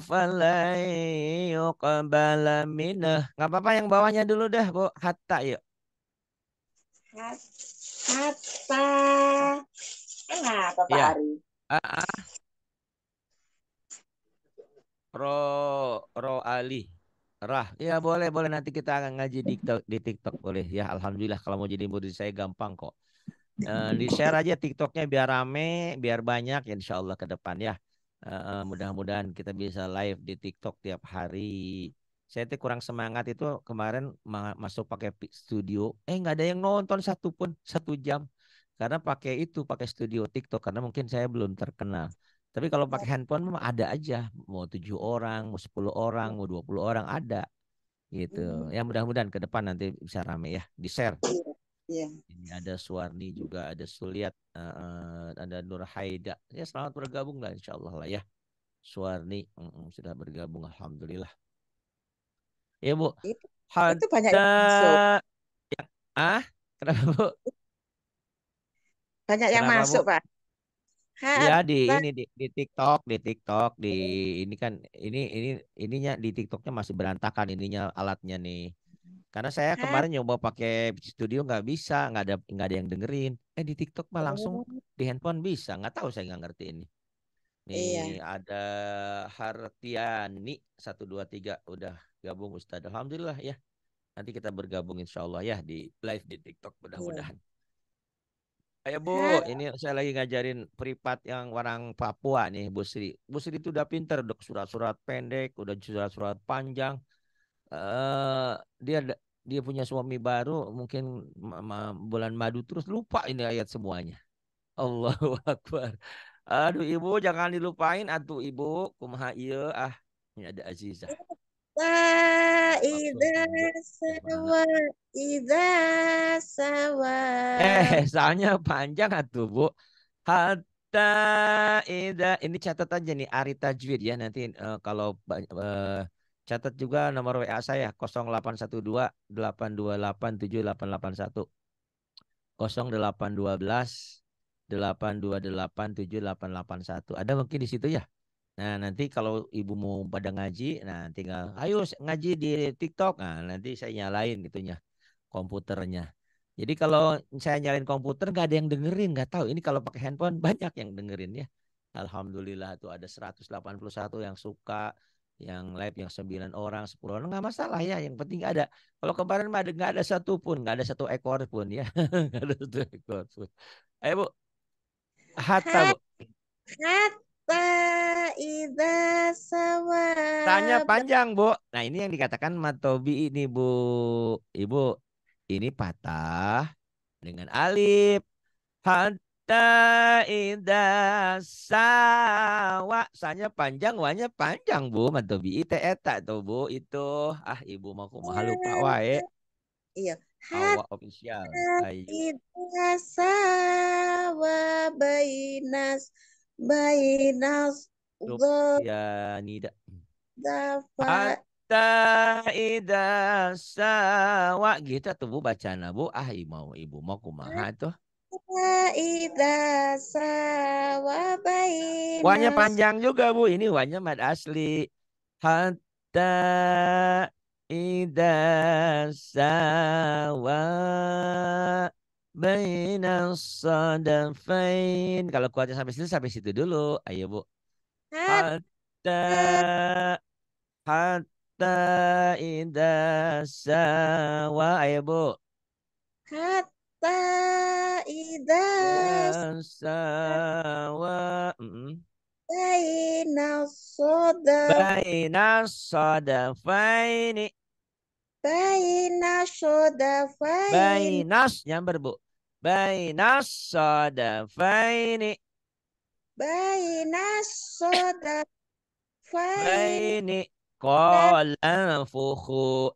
falai yuqbala minah enggak apa-apa yang bawahnya dulu dah Bu hatta yuk hatta kenapa Pak ya. Ari ah, ah. Ro Ro Ali. Rah. Ya boleh boleh nanti kita akan ngaji di TikTok, di TikTok boleh ya. Alhamdulillah kalau mau jadi murid saya gampang kok. Uh, eh, di share aja TikToknya biar rame, biar banyak insya Allah ke depan ya. Uh, mudah-mudahan kita bisa live di TikTok tiap hari. Saya tuh kurang semangat itu kemarin ma masuk pakai studio, eh nggak ada yang nonton satu pun satu jam karena pakai itu pakai studio TikTok karena mungkin saya belum terkenal. Tapi kalau iya. pakai handphone memang ada aja, mau tujuh orang, mau sepuluh orang, mau dua puluh orang ada, gitu. Mhm. Ya mudah-mudahan ke depan nanti bisa rame ya, di share. Yeah. Iya. Ini ada Suwarni juga, ada Suliat, uh, ada Nur Haida. Ya selamat bergabung lah, insya Allah lah ya. Suwarni mm sudah bergabung, alhamdulillah. Ya bu. Itu, Hada... itu banyak yang masuk. Ya. Ah, kenapa bu? Banyak kenapa, yang masuk bu? pak. Iya di ini di, di TikTok, di TikTok, di ini kan ini ini ininya di TikToknya masih berantakan ininya alatnya nih. Karena saya kemarin nyoba pakai studio nggak bisa, nggak ada nggak ada yang dengerin. Eh di TikTok mah langsung oh. di handphone bisa, nggak tahu saya nggak ngerti ini. Nih iya. ada Hartiani satu dua tiga udah gabung Ustadz. Alhamdulillah ya. Nanti kita bergabung insya Allah ya di live di TikTok iya. mudah-mudahan. Iya. Ayo Bu, ini saya lagi ngajarin privat yang orang Papua nih Bu Sri. Bu Sri itu udah pinter, udah surat-surat pendek, udah surat-surat panjang. Uh, dia dia punya suami baru, mungkin bulan madu terus lupa ini ayat semuanya. Allahu Akbar. Aduh Ibu, jangan dilupain atuh Ibu, kumaha ieu ah. Ini ada Aziza. Hatta ida sawa ida sawa. Eh, soalnya panjang atuh, Bu. Hatta ida, ini catat aja nih Ari Tajwid ya nanti uh, kalau uh, catat juga nomor WA saya 0812 828 0812 8287881. Ada mungkin di situ ya? Nah, nanti kalau ibu mau pada ngaji, nah tinggal ayo ngaji di TikTok. Nah, nanti saya nyalain gitunya komputernya. Jadi kalau saya nyalain komputer nggak ada yang dengerin, nggak tahu. Ini kalau pakai handphone banyak yang dengerin ya. Alhamdulillah tuh ada 181 yang suka, yang live yang 9 orang, 10 orang nggak masalah ya. Yang penting ada. Kalau kemarin mah nggak ada satu pun, nggak ada satu ekor pun ya. nggak ada satu ekor pun. Ayo Bu. Hatta Bu. Hatta sawab. Tanya panjang, Bu. Nah, ini yang dikatakan matobi ini, Bu. Ibu, ini patah dengan alif. Hatta ida sawa. Sanya panjang, wanya panjang, Bu. Matobi ite etak tuh, Bu. Itu. Ah, Ibu mau mahal lupa iya. wae. Iya. Hatta official. Ida sawa bainas bainas Ya nida Hatta ida sawa gitu tuh bu bacaan bu ah mau ibu mau kumaha tuh Ida sawa baik. Wanya panjang juga bu, ini wanya mad asli. Hatta ida sawa bainas sadafain. Kalau kuatnya sampai situ sampai situ dulu. Ayo bu. Hatta hatta ida sawa ayo Bu. Hatta ida sawa Baina soda Baina soda faini Baina soda faini Bainas nyamber Bu Bainas soda faini Baina soda Baini kola fuhu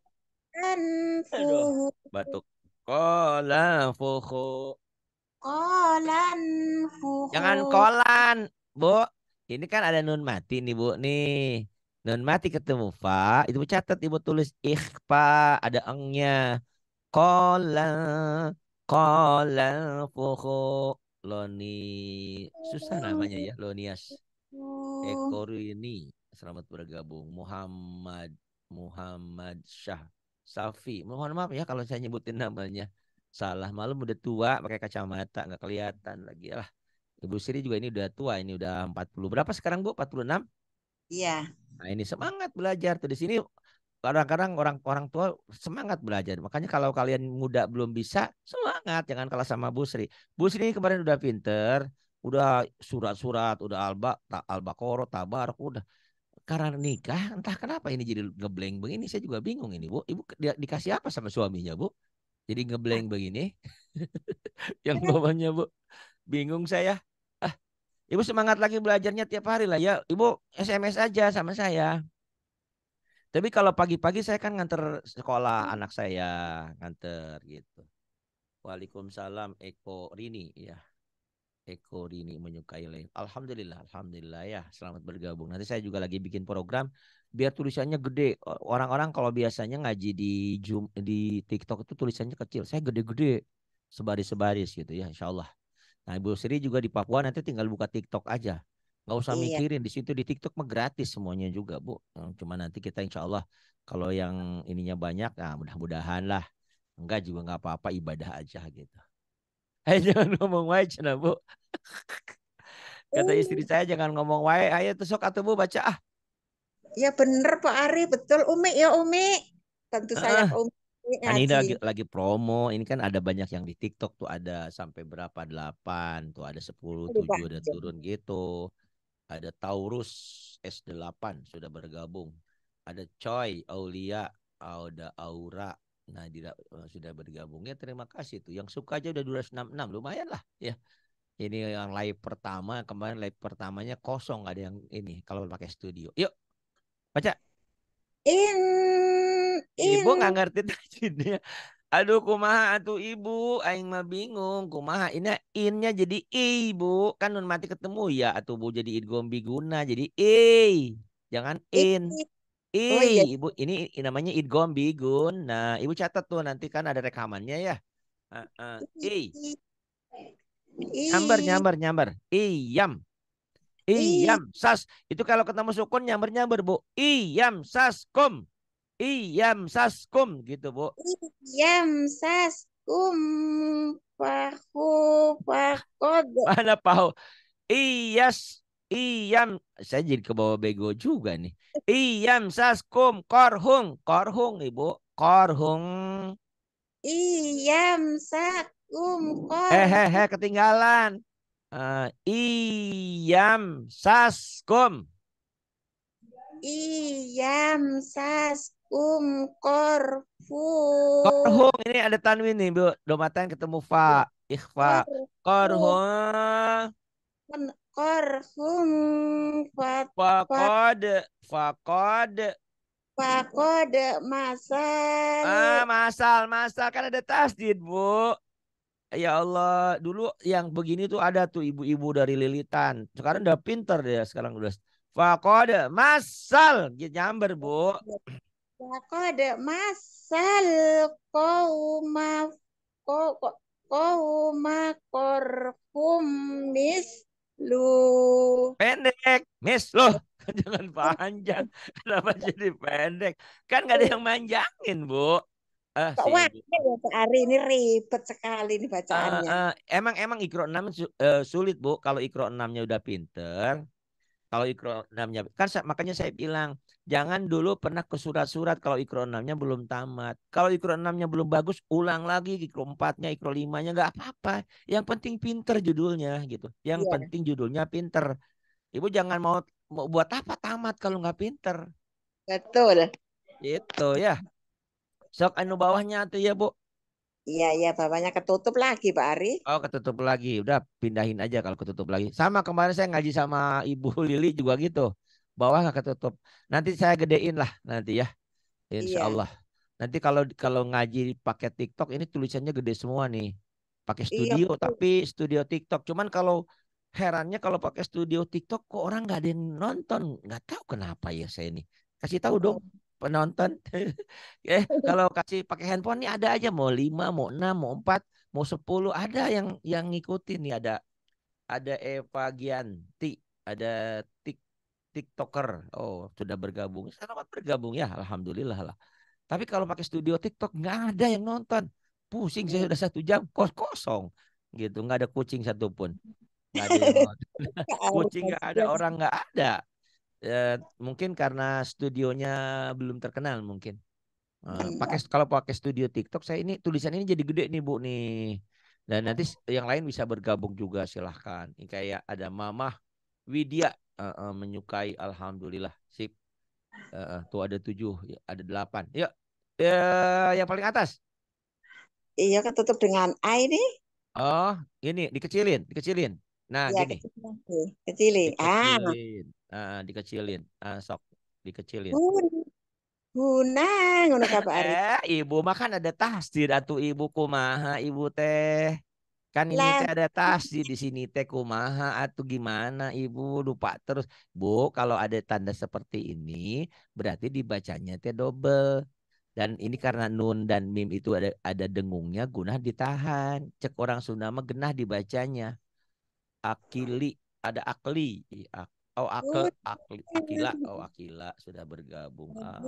Anfuhu Batuk Kola fuhu Kolan fuhu Jangan kolan Bu Ini kan ada nun mati nih Bu Nih Nun mati ketemu fa Ibu catat ibu tulis ikhfa Ada engnya Kolan Kolan fuhu Loni susah oh. namanya ya Lonias oh. Ekorini. selamat bergabung Muhammad Muhammad Syah Safi mohon maaf ya kalau saya nyebutin namanya salah malam udah tua pakai kacamata nggak kelihatan lagi lah Ibu Siri juga ini udah tua ini udah 40 berapa sekarang Bu 46 Iya nah ini semangat belajar tuh di sini kadang-kadang orang orang tua semangat belajar. Makanya kalau kalian muda belum bisa, semangat jangan kalah sama Bu Sri. Bu Sri kemarin udah pinter, udah surat-surat, udah alba, ta, koro, tabar, udah karena nikah entah kenapa ini jadi ngebleng begini saya juga bingung ini bu ibu di, dikasih apa sama suaminya bu jadi ngebleng begini yang iya. bawahnya bu bingung saya ah ibu semangat lagi belajarnya tiap hari lah ya ibu sms aja sama saya tapi kalau pagi-pagi saya kan nganter sekolah hmm. anak saya, nganter gitu. Waalaikumsalam Eko Rini ya. Eko Rini menyukai lain. Alhamdulillah, alhamdulillah ya. Selamat bergabung. Nanti saya juga lagi bikin program biar tulisannya gede. Orang-orang kalau biasanya ngaji di Zoom, di TikTok itu tulisannya kecil. Saya gede-gede sebaris-sebaris gitu ya, Insyaallah. Nah, Ibu Sri juga di Papua nanti tinggal buka TikTok aja nggak usah iya. mikirin di situ di TikTok mah gratis semuanya juga bu cuma nanti kita insya Allah kalau yang ininya banyak nah mudah-mudahan lah enggak juga nggak apa-apa ibadah aja gitu Ayo eh, jangan ngomong wae cina bu. Kata iya. istri saya jangan ngomong wae. Ayo tusuk atau bu baca ah. Ya bener Pak Ari betul Umi ya Umi. Tentu saya Umi. Kan ini lagi, lagi promo, ini kan ada banyak yang di TikTok tuh ada sampai berapa delapan, tuh ada sepuluh tujuh udah turun gitu ada Taurus S8 sudah bergabung, ada Choi Aulia, ada Aura Nadira eh, sudah bergabung. Ya terima kasih tuh. Yang suka aja udah 266 lumayan lah ya. Ini yang live pertama kemarin live pertamanya kosong ada yang ini kalau pakai studio. Yuk baca. In, in. Ibu nggak ngerti tajwidnya. Aduh kumaha atuh ibu, aing mah bingung kumaha ini innya jadi i kan nun mati ketemu ya atuh bu jadi idgom guna jadi i. Jangan in. I, oh, iya. ibu ini namanya idgom bigun. ibu catat tuh nanti kan ada rekamannya ya. Uh, uh, i. I. Nyamber, nyamber, nyamber. Iyam. Iyam, sas. Itu kalau ketemu sukun nyamber-nyamber, Bu. Iyam, sas, kom. Iyam saskum gitu, Bu. Iyam saskum pahu pakod. Mana pahu? Iyas iyam saya jadi ke bawah bego juga nih. Iyam saskum korhung, korhung Ibu, korhung. Iyam saskum korhung. Hehehe ketinggalan. Uh, iyam saskum. Iyam saskum um korfu. Korhum ini ada tanwin nih, Bu. Domatan ketemu fa, iya. ikhfa. Korhum. Korhum fa fakod fakod fakod masal. Ah, masal, masal kan ada tasdid, Bu. Ya Allah, dulu yang begini tuh ada tuh ibu-ibu dari lilitan. Sekarang udah pinter deh sekarang udah Fakode masal. Nyamber, Bu. Iya. Laqad masal qauma qauma korhum mislu. Pendek, mislu. Jangan panjang. Kenapa jadi pendek? Kan nggak ada yang manjangin, Bu. Ah, Kok wah, hari ya, ini ribet sekali nih bacaannya. Uh, uh, emang emang ikro enam uh, sulit, Bu. Kalau ikro enamnya udah pinter, kalau ikro enamnya kan makanya saya bilang Jangan dulu pernah ke surat-surat kalau ikro 6 belum tamat. Kalau ikro 6 belum bagus, ulang lagi ikro 4-nya, ikro 5 nggak apa-apa. Yang penting pinter judulnya gitu. Yang yeah. penting judulnya pinter. Ibu jangan mau, mau buat apa tamat kalau nggak pinter. Betul. Itu ya. Sok anu bawahnya tuh ya, Bu. Iya, iya, bawahnya ketutup lagi, Pak Ari. Oh, ketutup lagi. Udah pindahin aja kalau ketutup lagi. Sama kemarin saya ngaji sama Ibu Lili juga gitu bawah nggak ketutup. Nanti saya gedein lah nanti ya. Insya yeah. Allah. Nanti kalau kalau ngaji pakai TikTok ini tulisannya gede semua nih. Pakai iya, studio iya, tapi studio TikTok. Cuman kalau herannya kalau pakai studio TikTok kok orang nggak ada yang nonton. Nggak tahu kenapa ya saya ini. Kasih tahu dong oh. penonton. eh kalau kasih pakai handphone nih ada aja mau lima mau enam mau empat mau sepuluh ada yang yang ngikutin nih ada ada Eva Gianti, ada Tik TikToker. Oh, sudah bergabung. Selamat bergabung ya, alhamdulillah lah. Tapi kalau pakai studio TikTok nggak ada yang nonton. Pusing saya sudah satu jam kos kosong gitu, nggak ada kucing satupun. Ya kucing nggak ada, orang nggak ada. E, mungkin karena studionya belum terkenal mungkin. E, pakai kalau pakai studio TikTok saya ini tulisan ini jadi gede nih bu nih. Dan nanti iya. yang lain bisa bergabung juga silahkan. Ini kayak ada Mamah Widya uh, uh, menyukai alhamdulillah sip uh, tuh ada tujuh ya, ada delapan yuk uh, yang paling atas iya kan tutup dengan a ini oh ini dikecilin dikecilin nah ya, gini kecilin, ah. dikecilin ah. uh, dikecilin ah, sok dikecilin bun Guna ngono kabar. Eh, ibu makan ada tas di ratu ibu kumaha ibu teh. Kan ini teh ada tas di sini teh kumaha atau gimana ibu lupa terus. Bu kalau ada tanda seperti ini berarti dibacanya teh double. Dan ini karena nun dan mim itu ada ada dengungnya guna ditahan. Cek orang Sunda mah genah dibacanya. Akili ada akli. Ak, oh akil akli, ya akila oh akila sudah bergabung. Ah.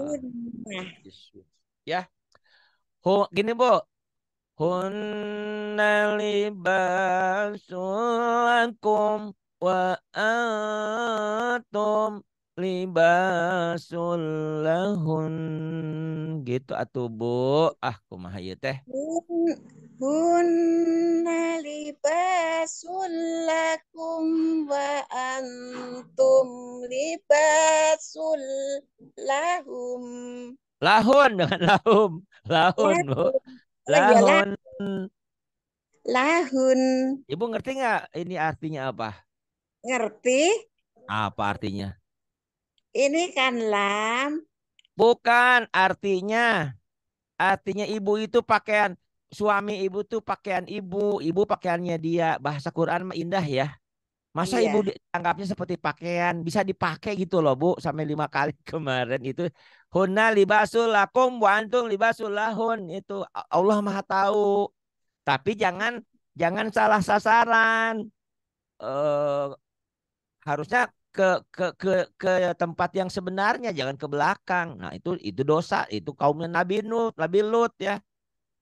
Ya. Oh, gini Bu, Hunna libasulakum wa antum libasulahun gitu atuh Bu ah kumaha ieu teh hunna libasulakum wa antum libasulahum lahun dengan lahum lahun Bu Oh, iya, lahun. Lahun. Ibu ngerti nggak ini artinya apa? Ngerti. Apa artinya? Ini kan lam. Bukan artinya. Artinya ibu itu pakaian suami ibu tuh pakaian ibu, ibu pakaiannya dia. Bahasa Quran indah ya. Masa iya. ibu dianggapnya seperti pakaian, bisa dipakai gitu loh Bu. Sampai lima kali kemarin itu Hunna libasul lakum wa antum libasul lahun. Itu Allah Maha tahu. Tapi jangan jangan salah sasaran. Eh, harusnya ke, ke ke ke tempat yang sebenarnya, jangan ke belakang. Nah, itu itu dosa, itu kaumnya Nabi Nuh, Nabi Lut ya.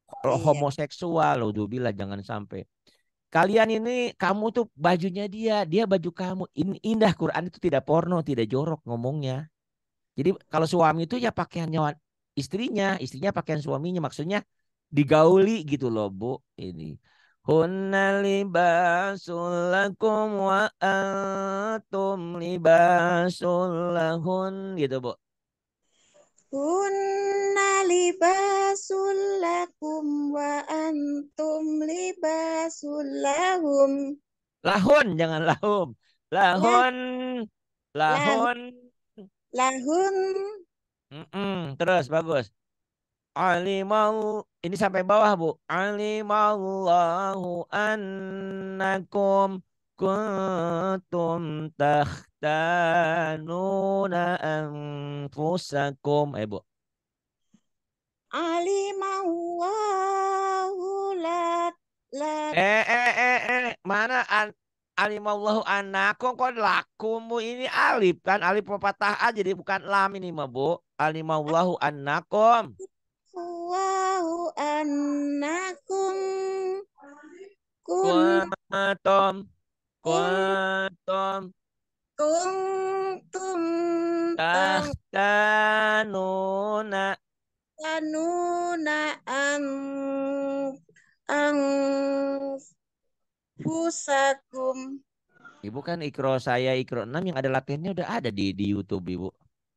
Kalau iya. homoseksual homoseksual, bila jangan sampai. Kalian ini kamu tuh bajunya dia, dia baju kamu. indah Quran itu tidak porno, tidak jorok ngomongnya. Jadi kalau suami itu ya pakaiannya istrinya, istrinya pakaian suaminya. Maksudnya digauli gitu loh bu ini. Hunna libasul lakum wa antum libasul lahun gitu bu. Hunna libasul lakum wa antum libasul lahum. Lahun jangan lahum. Lahun. Iya. Lahun lahun Mm-mm, terus bagus Alimau ini sampai bawah bu. Alimallahu annakum kuntum tahtanuna anfusakum. Eh bu. Alimallahu la, la Eh eh eh eh mana an, alimallahu anakum kok lakumu ini alif kan alif pepatah a jadi bukan lam ini mah bu alimallahu anakum Allahu anakum kuntum kuntum kuntum tahtanuna tanuna an rusakum. Ibu kan ikro saya ikro 6 yang ada latihannya udah ada di di YouTube Ibu.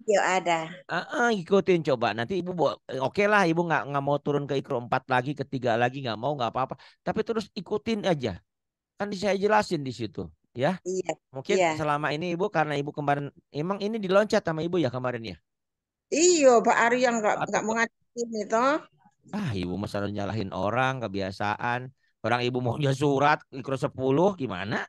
Ya ada. Uh, uh, ikutin coba nanti ibu eh, oke okay lah ibu nggak nggak mau turun ke ikro empat lagi ketiga lagi nggak mau nggak apa-apa tapi terus ikutin aja kan saya jelasin di situ ya iya, mungkin iya. selama ini ibu karena ibu kemarin emang ini diloncat sama ibu ya kemarin ya iyo Pak Ari yang nggak nggak mengajarin itu ah ibu masalah nyalahin orang kebiasaan Orang ibu maunya surat ikro 10 gimana?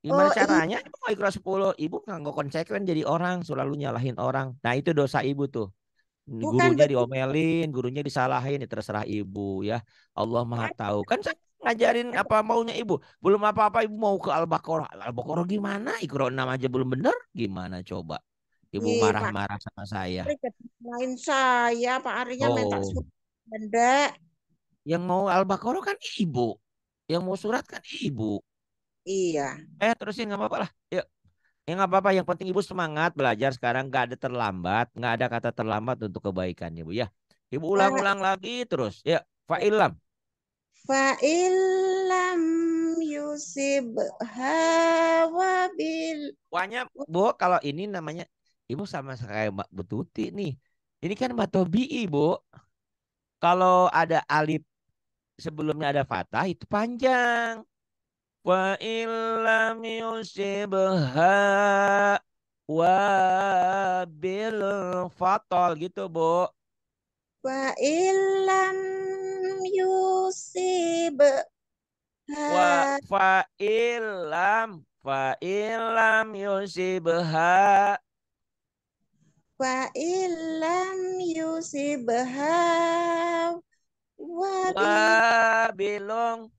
Gimana oh, caranya? Ibu mau ikro 10, ibu nggak konsekuen jadi orang, selalu nyalahin orang. Nah itu dosa ibu tuh. Bukan, gurunya diomelin, gurunya disalahin, ya terserah ibu ya. Allah maha kan tahu. Kan saya ngajarin apa maunya ibu. Belum apa-apa ibu mau ke Al-Baqarah. Al-Baqarah gimana? Ikro 6 aja belum bener, Gimana coba? Ibu iya, marah-marah sama saya. Lain saya, Pak Arinya oh. minta Benda. Yang mau Al-Baqarah kan ibu. Yang mau surat kan ibu. Iya. Eh terusin ya, nggak apa-apa lah. Yuk. Ya, ya nggak apa-apa. Yang penting ibu semangat belajar sekarang. Nggak ada terlambat. Nggak ada kata terlambat untuk kebaikan ibu ya. Ibu nah, ulang-ulang lagi terus. Ya. Fa'ilam. Fa'ilam yusib hawabil. Wanya bu kalau ini namanya ibu sama sekali Mbak Bututi nih. Ini kan Mbak Tobi ibu. Kalau ada alif sebelumnya ada fathah itu panjang. Wa illam yusibha wa bil fatol gitu, Bu. Wa illam yusib wa fa illam fa illam yusibha wa illam yusibha Wabilung.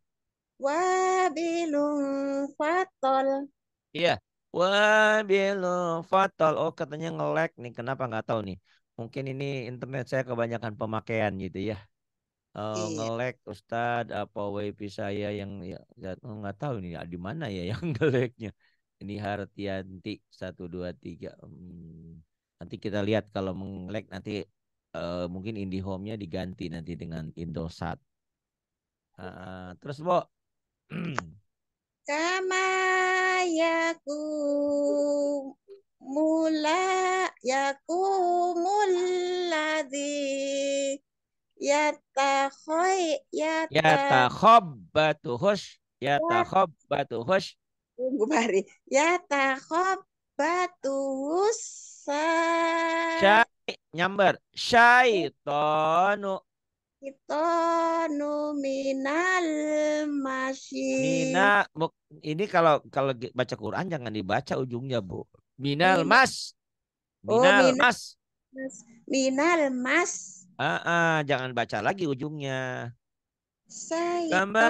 Wabilung fatol. Iya. Wabilung fatol. Oh katanya nge nih. Kenapa nggak tahu nih. Mungkin ini internet saya kebanyakan pemakaian gitu ya. Uh, iya. ngelek Ustad apa WP saya yang ya oh, nggak tahu nih di mana ya yang ngeleknya ini Hartianti satu dua tiga hmm. nanti kita lihat kalau mengelek nanti uh, mungkin IndiHome-nya diganti nanti dengan Indosat. Uh, terus, Bo. Kama yaku mula yaku mulladhi ya yatakhobbatu hush ya batu hush tunggu mari batu hush nyamber. Syaitonu. Syaitonu minal masih. Mina, ini kalau kalau baca Quran jangan dibaca ujungnya, Bu. Minal oh, mas. Minal mas. Minal mas. Ah, jangan baca lagi ujungnya. كما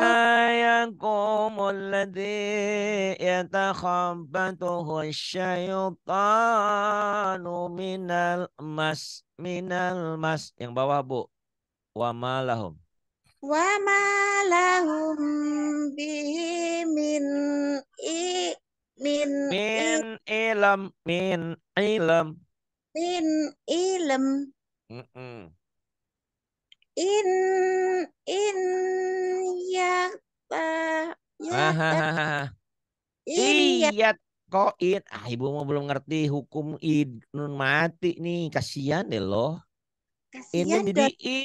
يقوم الذي يتخبطه الشيطان من المس من المس yang bawah bu wama lahum wama lahum bihi min i min ilam min ilam min in in ya, ya ah, ta ya iya kok id ah ibu mau belum ngerti hukum id nun mati nih kasihan deh lo ini jadi i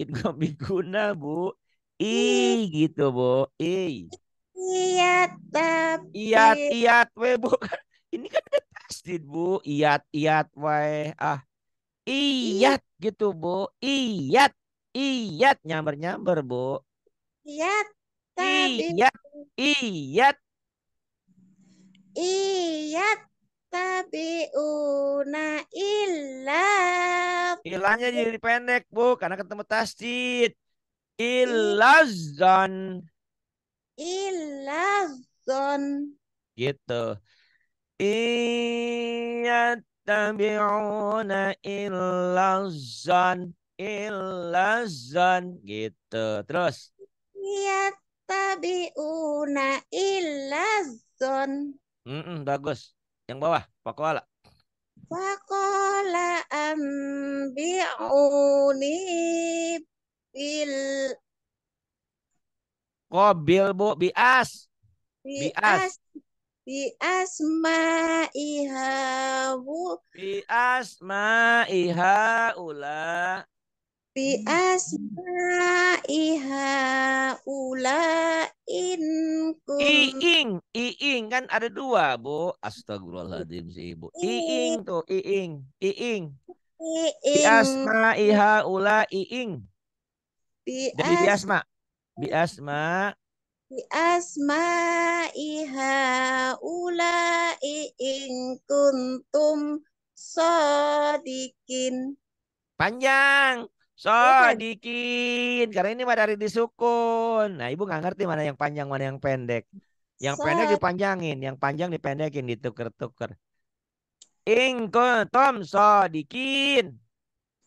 it gak berguna bu i gitu bu i iat tapi iat iat we bu ini kan udah bu iat iat we ah iya. iat gitu bu iat Iyat nyamber-nyamber, Bu. Iyat. tapi Iyat. Iyat. Iya, tapi una ilah. Ilahnya jadi pendek, Bu, karena ketemu tasjid. Ilazon. Ilazon. Gitu. Iyat tabiuna ilazon illazan gitu. Terus yattabi'una illazan. Mm -mm, bagus. Yang bawah, Pakola. Pakola ambi'uni bil Kobil bu bias. Bias. Bias ma'iha bu. Bias ma'iha ula bi asma'iha in iing iing kan ada dua bu astagfirullahaladzim si ibu iing tuh iing iing bi asma'iha ula iing jadi bi asma bi asma bi asma'iha iing kuntum sodikin panjang Sodikin. Karena ini dari disukun. Nah, Ibu nggak ngerti mana yang panjang, mana yang pendek. Yang Sod. pendek dipanjangin, yang panjang dipendekin, dituker-tuker. Ingkuntum sodikin.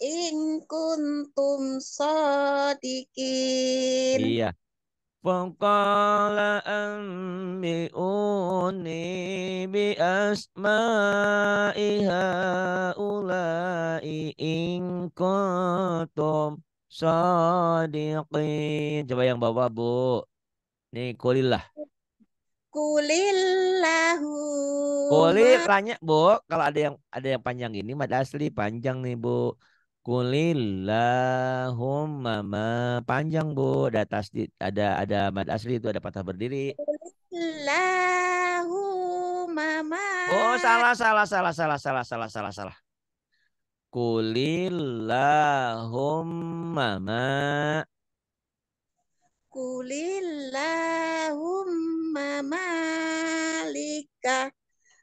Ingkuntum sodikin. Iya. فقال أنبئوني بأسماء هؤلاء إن كنتم صادقين Coba yang bawa bu Nih kulillah Kulillahu Kulil bu Kalau ada yang ada yang panjang ini Mad asli panjang nih bu Kulillahumma ma panjang bu ada tasdid ada ada mad asli itu ada patah berdiri. Kulillahumma ma. Oh salah salah salah salah salah salah salah salah. Kulillahumma ma. Kulillahumma malika.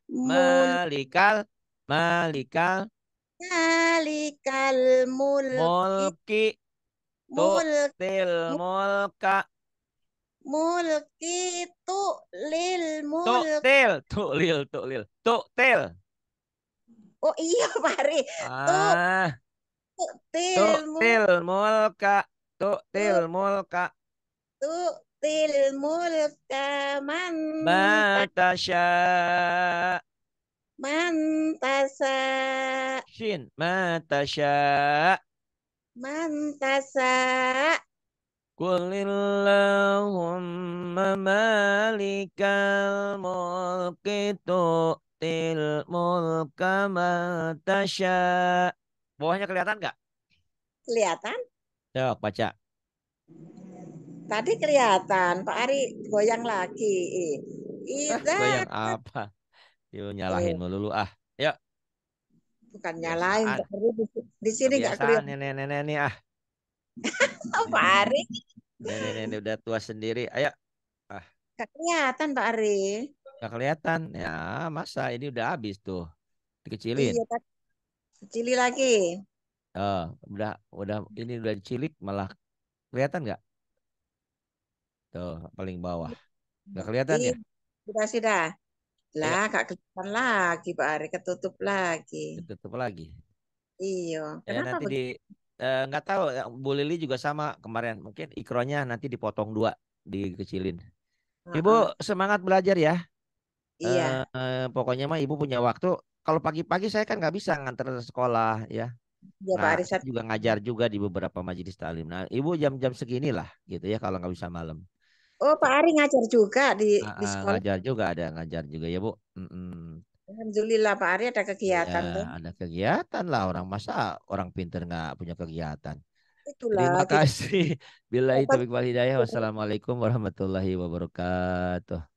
Malikal malikal Malikal mulki. Mulki. Tu'til mulka. Mulki tu'lil mulki. Tu'til. Tu'lil. Tu'lil. Tu'til. Oh iya Mari, Ah. Tu'til mul mulka. Tu'til mulka. Tu'til mulka man. Matasya. Mantasa. Shin. matasha Mantasa. Kulillahumma malikal mulki til mulka matasha Bawahnya kelihatan nggak? Kelihatan. Coba baca. Tadi kelihatan, Pak Ari goyang lagi. Ida. Goyang apa? Yuk nyalahin lu ah. Ya. Bukan nyalahin, di, sini nggak kelihatan. Nenek-nenek nih ah. Pak Ari. Nenek-nenek udah tua sendiri. Ayo. Ah. Gak kelihatan Pak Ari. Gak kelihatan. Ya masa ini udah habis tuh. Dikecilin. Iya, Kecili lagi. Oh, udah udah ini udah cilik malah kelihatan nggak? Tuh, paling bawah. Nggak kelihatan ya? Iya. Sudah, sudah. Lah, ya. gak kelihatan lagi Pak Ari, ketutup lagi. Ketutup lagi. Iya. Ya, Kenapa nanti di eh, nggak eh, tahu ya, Bu Lili juga sama kemarin. Mungkin ikronya nanti dipotong dua, dikecilin. Uh -huh. Ibu semangat belajar ya. Iya. Uh, uh, pokoknya mah Ibu punya waktu. Kalau pagi-pagi saya kan nggak bisa nganter sekolah ya. Ya, nah, Pak Arisat. juga ngajar juga di beberapa majelis talim. Nah, Ibu jam-jam segini lah gitu ya kalau nggak bisa malam. Oh, Pak Ari ngajar juga di, uh, di sekolah. Ngajar juga ada, ngajar juga ya, Bu. Mm -mm. Alhamdulillah Pak Ari ada kegiatan ya, Ada kegiatan lah orang masa orang pinter nggak punya kegiatan. Itulah. Terima kasih. Bila itu Bapak Hidayah. Wassalamualaikum warahmatullahi wabarakatuh.